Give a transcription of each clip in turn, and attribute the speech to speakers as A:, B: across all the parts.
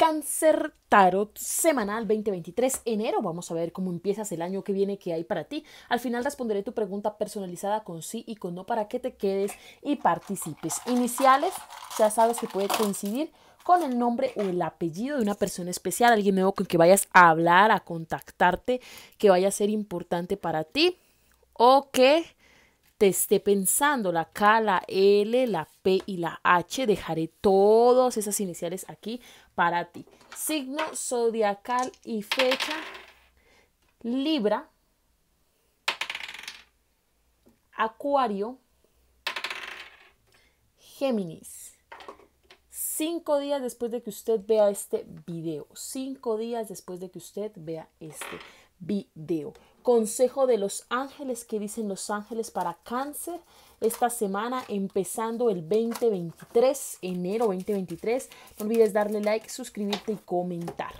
A: Cáncer Tarot Semanal 2023, enero. Vamos a ver cómo empiezas el año que viene, que hay para ti. Al final responderé tu pregunta personalizada con sí y con no para que te quedes y participes. Iniciales, ya sabes que puede coincidir con el nombre o el apellido de una persona especial, alguien nuevo con que vayas a hablar, a contactarte, que vaya a ser importante para ti o que te esté pensando la K, la L, la P y la H. Dejaré todas esas iniciales aquí para ti. Signo zodiacal y fecha Libra, Acuario, Géminis. Cinco días después de que usted vea este video. Cinco días después de que usted vea este video consejo de los ángeles que dicen los ángeles para cáncer esta semana empezando el 2023, enero 2023. No olvides darle like, suscribirte y comentar.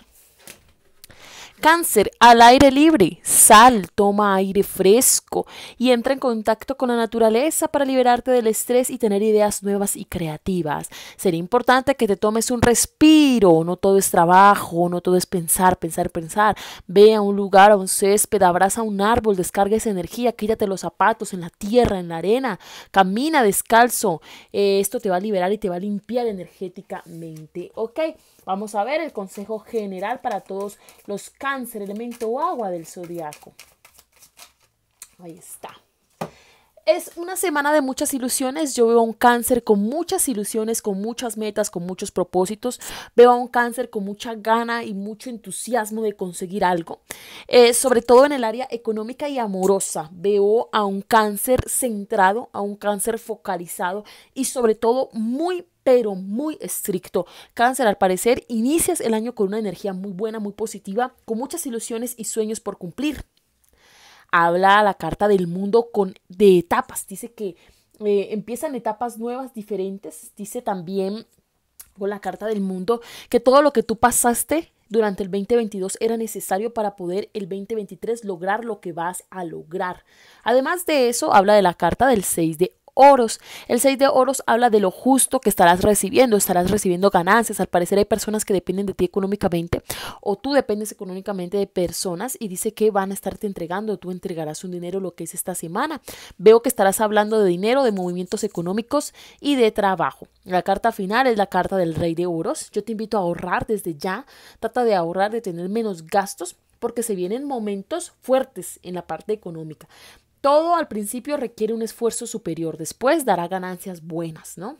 A: Cáncer, al aire libre, sal, toma aire fresco y entra en contacto con la naturaleza para liberarte del estrés y tener ideas nuevas y creativas. Sería importante que te tomes un respiro, no todo es trabajo, no todo es pensar, pensar, pensar. Ve a un lugar, a un césped, abraza un árbol, descarga esa energía, quítate los zapatos en la tierra, en la arena, camina descalzo. Eh, esto te va a liberar y te va a limpiar energéticamente. Ok, vamos a ver el consejo general para todos los cánceres cáncer, elemento agua del zodiaco. Ahí está. Es una semana de muchas ilusiones. Yo veo un cáncer con muchas ilusiones, con muchas metas, con muchos propósitos. Veo a un cáncer con mucha gana y mucho entusiasmo de conseguir algo. Eh, sobre todo en el área económica y amorosa. Veo a un cáncer centrado, a un cáncer focalizado y sobre todo muy, pero muy estricto. Cáncer, al parecer, inicias el año con una energía muy buena, muy positiva, con muchas ilusiones y sueños por cumplir. Habla la carta del mundo con de etapas. Dice que eh, empiezan etapas nuevas, diferentes. Dice también con la carta del mundo que todo lo que tú pasaste durante el 2022 era necesario para poder el 2023 lograr lo que vas a lograr. Además de eso, habla de la carta del 6 de oros. El 6 de oros habla de lo justo que estarás recibiendo, estarás recibiendo ganancias. Al parecer hay personas que dependen de ti económicamente o tú dependes económicamente de personas y dice que van a estarte entregando, tú entregarás un dinero lo que es esta semana. Veo que estarás hablando de dinero, de movimientos económicos y de trabajo. La carta final es la carta del rey de oros. Yo te invito a ahorrar desde ya, trata de ahorrar, de tener menos gastos porque se vienen momentos fuertes en la parte económica. Todo al principio requiere un esfuerzo superior, después dará ganancias buenas, ¿no?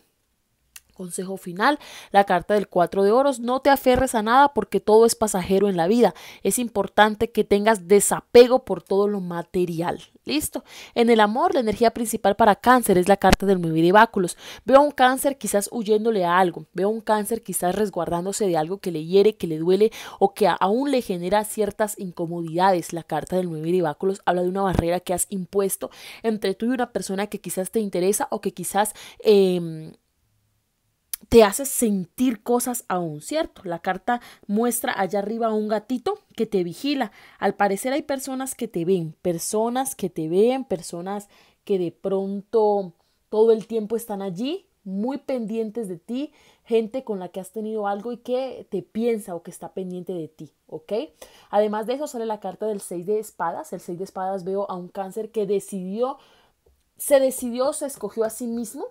A: Consejo final, la carta del cuatro de oros, no te aferres a nada porque todo es pasajero en la vida. Es importante que tengas desapego por todo lo material. Listo. En el amor, la energía principal para cáncer es la carta del 9 de báculos. Veo a un cáncer quizás huyéndole a algo, veo a un cáncer quizás resguardándose de algo que le hiere, que le duele o que aún le genera ciertas incomodidades. La carta del 9 de báculos habla de una barrera que has impuesto entre tú y una persona que quizás te interesa o que quizás... Eh, te hace sentir cosas aún, ¿cierto? La carta muestra allá arriba a un gatito que te vigila. Al parecer hay personas que te ven, personas que te ven, personas que de pronto todo el tiempo están allí, muy pendientes de ti, gente con la que has tenido algo y que te piensa o que está pendiente de ti, ¿ok? Además de eso sale la carta del 6 de espadas. El 6 de espadas veo a un cáncer que decidió, se decidió, se escogió a sí mismo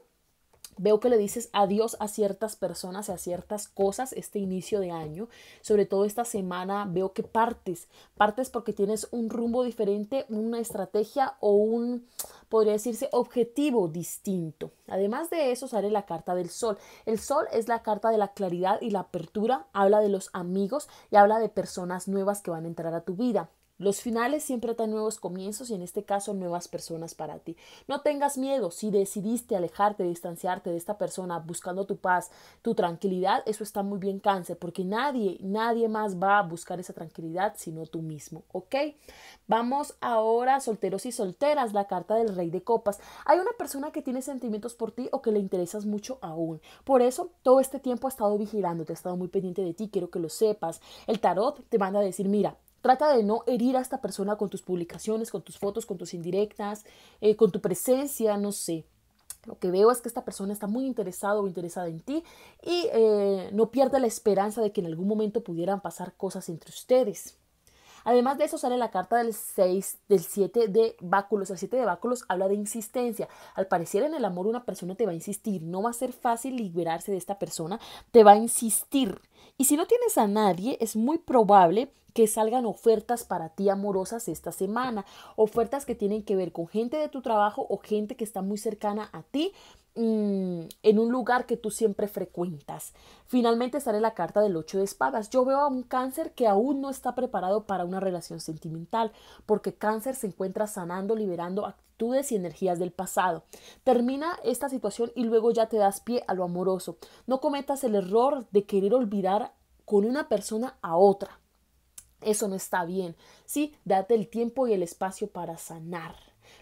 A: Veo que le dices adiós a ciertas personas, y a ciertas cosas este inicio de año. Sobre todo esta semana veo que partes, partes porque tienes un rumbo diferente, una estrategia o un, podría decirse, objetivo distinto. Además de eso sale la carta del sol. El sol es la carta de la claridad y la apertura, habla de los amigos y habla de personas nuevas que van a entrar a tu vida. Los finales siempre dan nuevos comienzos y en este caso nuevas personas para ti. No tengas miedo si decidiste alejarte, distanciarte de esta persona buscando tu paz, tu tranquilidad, eso está muy bien cáncer porque nadie, nadie más va a buscar esa tranquilidad sino tú mismo, ¿ok? Vamos ahora, solteros y solteras, la carta del rey de copas. Hay una persona que tiene sentimientos por ti o que le interesas mucho aún. Por eso todo este tiempo ha estado vigilándote, ha estado muy pendiente de ti, quiero que lo sepas. El tarot te manda a decir, mira, Trata de no herir a esta persona con tus publicaciones, con tus fotos, con tus indirectas, eh, con tu presencia, no sé. Lo que veo es que esta persona está muy interesada o interesada en ti y eh, no pierda la esperanza de que en algún momento pudieran pasar cosas entre ustedes. Además de eso sale la carta del 6, del 7 de báculos. El 7 de báculos habla de insistencia. Al parecer en el amor una persona te va a insistir. No va a ser fácil liberarse de esta persona. Te va a insistir. Y si no tienes a nadie, es muy probable que salgan ofertas para ti amorosas esta semana, ofertas que tienen que ver con gente de tu trabajo o gente que está muy cercana a ti mm, en un lugar que tú siempre frecuentas. Finalmente sale la carta del 8 de espadas. Yo veo a un cáncer que aún no está preparado para una relación sentimental, porque cáncer se encuentra sanando, liberando actitudes y energías del pasado. Termina esta situación y luego ya te das pie a lo amoroso. No cometas el error de querer olvidar con una persona a otra eso no está bien. Sí, date el tiempo y el espacio para sanar.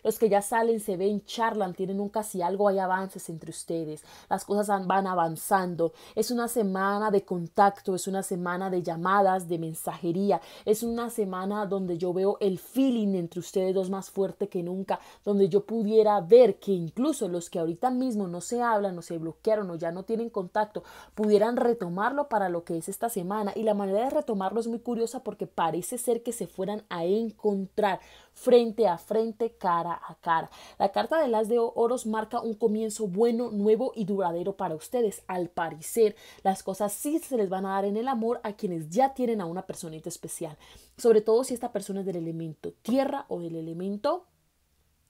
A: Los que ya salen se ven, charlan, tienen un casi algo, hay avances entre ustedes, las cosas van avanzando. Es una semana de contacto, es una semana de llamadas, de mensajería, es una semana donde yo veo el feeling entre ustedes dos más fuerte que nunca, donde yo pudiera ver que incluso los que ahorita mismo no se hablan o se bloquearon o ya no tienen contacto, pudieran retomarlo para lo que es esta semana. Y la manera de retomarlo es muy curiosa porque parece ser que se fueran a encontrar frente a frente, cara la carta de las de Oros marca un comienzo bueno, nuevo y duradero para ustedes. Al parecer, las cosas sí se les van a dar en el amor a quienes ya tienen a una personita especial, sobre todo si esta persona es del elemento tierra o del elemento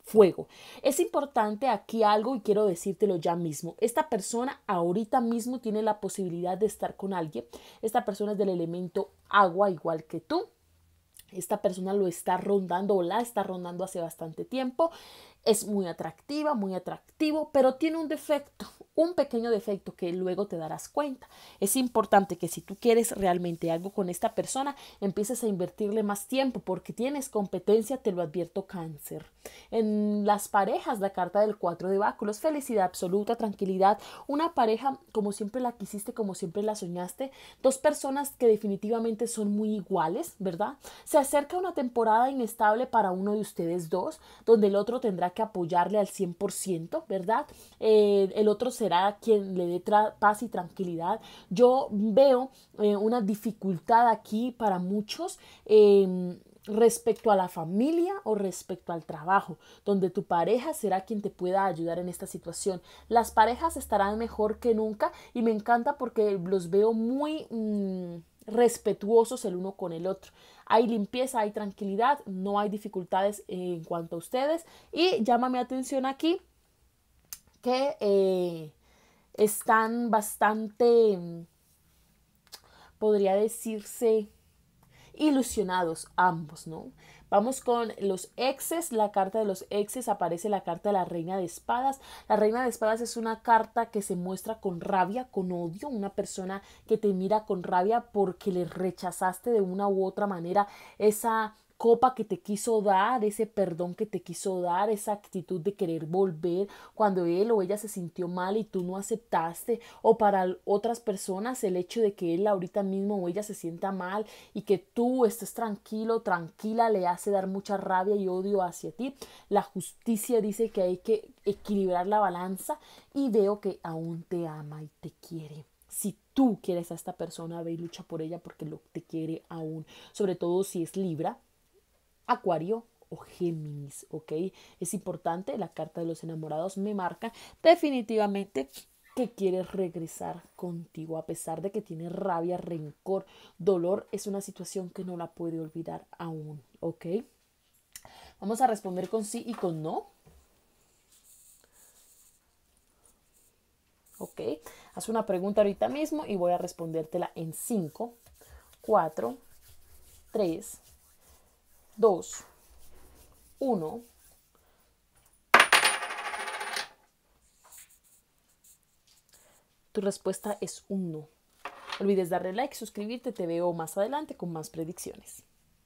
A: fuego. Es importante aquí algo y quiero decírtelo ya mismo. Esta persona ahorita mismo tiene la posibilidad de estar con alguien. Esta persona es del elemento agua igual que tú esta persona lo está rondando o la está rondando hace bastante tiempo es muy atractiva, muy atractivo, pero tiene un defecto, un pequeño defecto que luego te darás cuenta. Es importante que si tú quieres realmente algo con esta persona, empieces a invertirle más tiempo porque tienes competencia, te lo advierto cáncer. En las parejas, la carta del 4 de báculos, felicidad absoluta, tranquilidad, una pareja como siempre la quisiste, como siempre la soñaste, dos personas que definitivamente son muy iguales, ¿verdad? Se acerca una temporada inestable para uno de ustedes dos, donde el otro tendrá que que apoyarle al 100%, ¿verdad? Eh, el otro será quien le dé paz y tranquilidad. Yo veo eh, una dificultad aquí para muchos. Em, respecto a la familia o respecto al trabajo, donde tu pareja será quien te pueda ayudar en esta situación. Las parejas estarán mejor que nunca y me encanta porque los veo muy... Mm, respetuosos el uno con el otro. Hay limpieza, hay tranquilidad, no hay dificultades en cuanto a ustedes. Y llama mi atención aquí que eh, están bastante, mm, podría decirse, ilusionados ambos, ¿no? Vamos con los exes, la carta de los exes aparece la carta de la reina de espadas. La reina de espadas es una carta que se muestra con rabia, con odio, una persona que te mira con rabia porque le rechazaste de una u otra manera esa copa que te quiso dar, ese perdón que te quiso dar, esa actitud de querer volver cuando él o ella se sintió mal y tú no aceptaste, o para otras personas el hecho de que él ahorita mismo o ella se sienta mal y que tú estés tranquilo, tranquila, le hace dar mucha rabia y odio hacia ti. La justicia dice que hay que equilibrar la balanza y veo que aún te ama y te quiere. Si tú quieres a esta persona, ve y lucha por ella porque lo, te quiere aún. Sobre todo si es Libra, Acuario o Géminis, ¿ok? Es importante, la carta de los enamorados me marca definitivamente que quieres regresar contigo, a pesar de que tiene rabia, rencor, dolor, es una situación que no la puede olvidar aún, ¿ok? Vamos a responder con sí y con no. ¿Ok? Haz una pregunta ahorita mismo y voy a respondértela en 5, 4, 3, Dos, uno, Tu respuesta es un no. Olvides darle like, suscribirte, te veo más adelante con más predicciones.